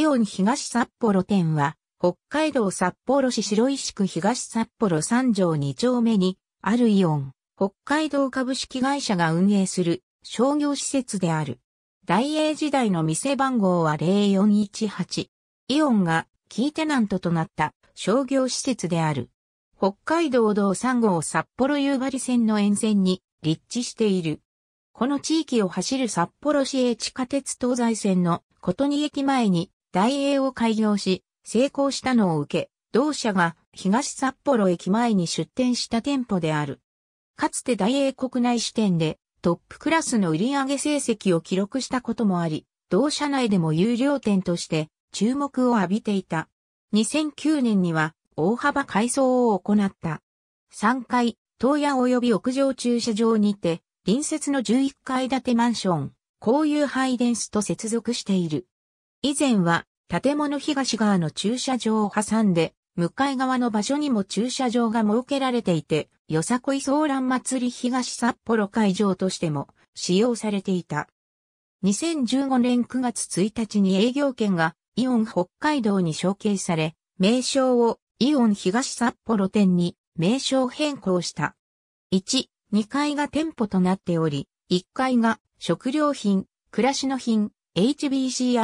イオン東札幌店は、北海道札幌市白石区東札幌三条2丁目に、あるイオン、北海道株式会社が運営する商業施設である。大英時代の店番号は0418。イオンがキーテナントとなった商業施設である。北海道道3号札幌夕張線の沿線に立地している。この地域を走る札幌市営地下鉄東西線の琴に駅前に大英を開業し、成功したのを受け、同社が東札幌駅前に出店した店舗である。かつて大英国内支店でトップクラスの売上成績を記録したこともあり、同社内でも有料店として注目を浴びていた。2009年には大幅改装を行った。3階、東屋及び屋上駐車場にて、隣接の11階建てマンション、こういう配電スと接続している。以前は建物東側の駐車場を挟んで、向かい側の場所にも駐車場が設けられていて、よさこいソーラン祭り東札幌会場としても使用されていた。2015年9月1日に営業権がイオン北海道に承継され、名称をイオン東札幌店に名称変更した。1、2階が店舗となっており、1階が食料品、暮らしの品、HBC&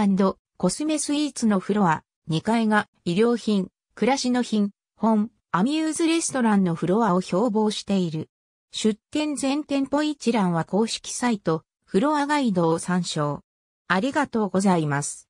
コスメスイーツのフロア、2階が衣料品、暮らしの品、本、アミューズレストランのフロアを標榜している。出店全店舗一覧は公式サイト、フロアガイドを参照。ありがとうございます。